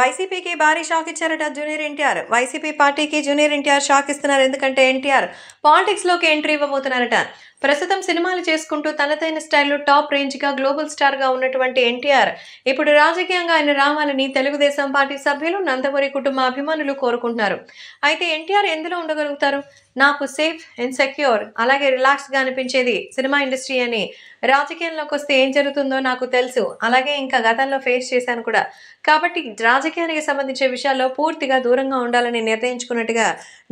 వైసీపీకి భారీ షాక్ ఇచ్చారట జూనియర్ ఎన్టీఆర్ వైసీపీ పార్టీకి జూనియర్ ఎన్టీఆర్ షాక్ ఇస్తున్నారు ఎందుకంటే ఎన్టీఆర్ పాలిటిక్స్లోకి ఎంట్రీ ఇవ్వబోతున్నారట ప్రస్తుతం సినిమాలు చేసుకుంటూ తనదైన స్టైల్లో టాప్ రేంజ్గా గ్లోబల్ స్టార్గా ఉన్నటువంటి ఎన్టీఆర్ ఇప్పుడు రాజకీయంగా ఆయన రావాలని తెలుగుదేశం పార్టీ సభ్యులు నందమూరి కుటుంబ అభిమానులు కోరుకుంటున్నారు అయితే ఎన్టీఆర్ ఎందులో ఉండగలుగుతారు నాకు సేఫ్ అండ్ సెక్యూర్ అలాగే రిలాక్స్గా అనిపించేది సినిమా ఇండస్ట్రీ అని రాజకీయంలోకి వస్తే ఏం జరుగుతుందో నాకు తెలుసు అలాగే ఇంకా గతంలో ఫేస్ చేశాను కూడా కాబట్టి రాజకీయానికి సంబంధించే విషయాల్లో పూర్తిగా దూరంగా ఉండాలని నిర్ణయించుకున్నట్టుగా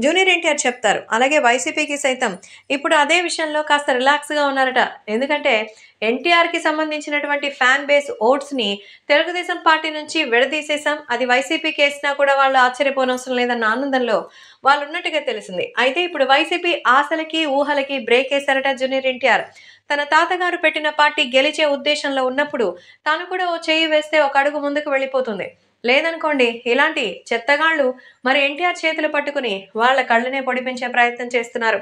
జూనియర్ ఎన్టీఆర్ చెప్తారు అలాగే వైసీపీకి సైతం ఇప్పుడు అదే విషయంలో కాస్త రిలాక్స్గా ఉన్నారట ఎందుకంటే ఎన్టీఆర్కి సంబంధించినటువంటి ఫ్యాన్ బేస్ ఓట్స్ని తెలుగుదేశం పార్టీ నుంచి విడదీసేశాం అది వైసీపీకి వేసినా కూడా వాళ్ళు ఆశ్చర్యపోనవసరం లేదన్న ఆనందంలో వాళ్ళు ఉన్నట్టుగా తెలిసింది అయితే ఇప్పుడు వైసీపీ ఆశలకి ఊహలకి బ్రేక్ వేశారట జూనియర్ ఎన్టీఆర్ తన తాతగారు పెట్టిన పార్టీ గెలిచే ఉద్దేశంలో ఉన్నప్పుడు తాను కూడా ఓ చేయి వేస్తే ఒక అడుగు ముందుకు వెళ్ళిపోతుంది లేదనుకోండి ఇలాంటి చెత్తగాళ్ళు మరి ఎన్టీఆర్ చేతులు పట్టుకుని వాళ్ళ కళ్ళనే పొడిపించే ప్రయత్నం చేస్తున్నారు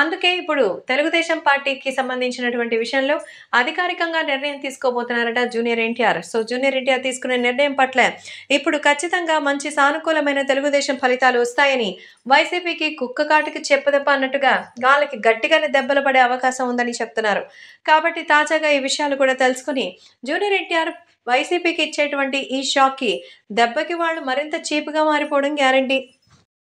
అందుకే ఇప్పుడు తెలుగుదేశం పార్టీకి సంబంధించినటువంటి విషయంలో అధికారికంగా నిర్ణయం తీసుకోబోతున్నారట junior NTR so junior NTR తీసుకునే నిర్ణయం పట్ల ఇప్పుడు ఖచ్చితంగా మంచి సానుకూలమైన తెలుగుదేశం ఫలితాలు వస్తాయని వైసీపీకి కుక్క కాటుకి చెప్పదెప్ప అన్నట్టుగా గాలికి గట్టిగానే దెబ్బలు పడే అవకాశం ఉందని చెప్తున్నారు కాబట్టి తాజాగా ఈ విషయాలు కూడా తెలుసుకుని జూనియర్ ఎన్టీఆర్ వైసీపీకి ఇచ్చేటువంటి ఈ షాక్కి దెబ్బకి వాళ్ళు మరింత చీప్గా మారిపోవడం గ్యారంటీ